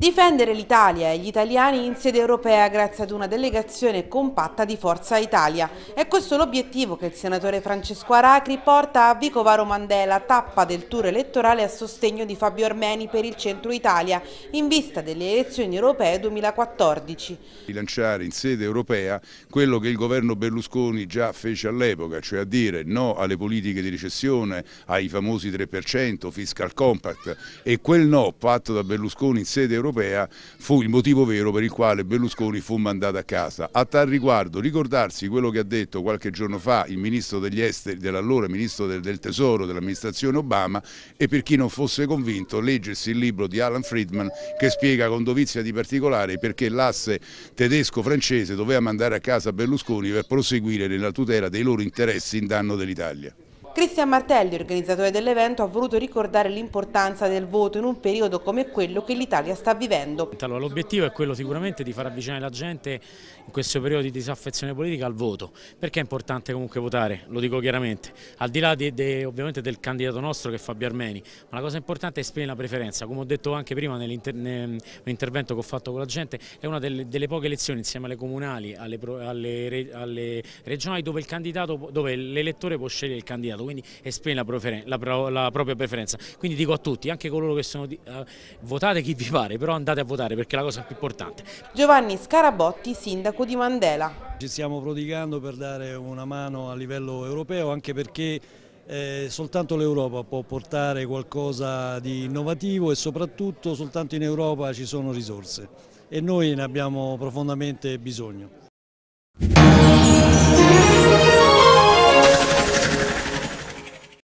Difendere l'Italia e gli italiani in sede europea grazie ad una delegazione compatta di Forza Italia. È questo l'obiettivo che il senatore Francesco Aracri porta a Vicovaro Mandela, tappa del tour elettorale a sostegno di Fabio Armeni per il centro Italia, in vista delle elezioni europee 2014. Rilanciare in sede europea quello che il governo Berlusconi già fece all'epoca, cioè a dire no alle politiche di recessione, ai famosi 3%, fiscal compact e quel no fatto da Berlusconi in sede europea europea fu il motivo vero per il quale Berlusconi fu mandato a casa. A tal riguardo ricordarsi quello che ha detto qualche giorno fa il ministro degli esteri, dell'allora ministro del, del tesoro dell'amministrazione Obama e per chi non fosse convinto leggersi il libro di Alan Friedman che spiega con dovizia di particolare perché l'asse tedesco-francese doveva mandare a casa Berlusconi per proseguire nella tutela dei loro interessi in danno dell'Italia. Cristian Martelli, organizzatore dell'evento, ha voluto ricordare l'importanza del voto in un periodo come quello che l'Italia sta vivendo. Allora, l'obiettivo è quello sicuramente di far avvicinare la gente in questo periodo di disaffezione politica al voto, perché è importante comunque votare, lo dico chiaramente, al di là di, de, ovviamente del candidato nostro che è Fabio Armeni, ma la cosa importante è esprimere la preferenza, come ho detto anche prima nell'intervento che ho fatto con la gente, è una delle, delle poche elezioni insieme alle comunali, alle, alle, alle regionali dove l'elettore può scegliere il candidato mercato, quindi esprime la, la, la propria preferenza. Quindi dico a tutti, anche coloro che sono, uh, votate chi vi pare, però andate a votare perché è la cosa più importante. Giovanni Scarabotti, sindaco di Mandela. Ci stiamo prodigando per dare una mano a livello europeo anche perché eh, soltanto l'Europa può portare qualcosa di innovativo e soprattutto soltanto in Europa ci sono risorse e noi ne abbiamo profondamente bisogno.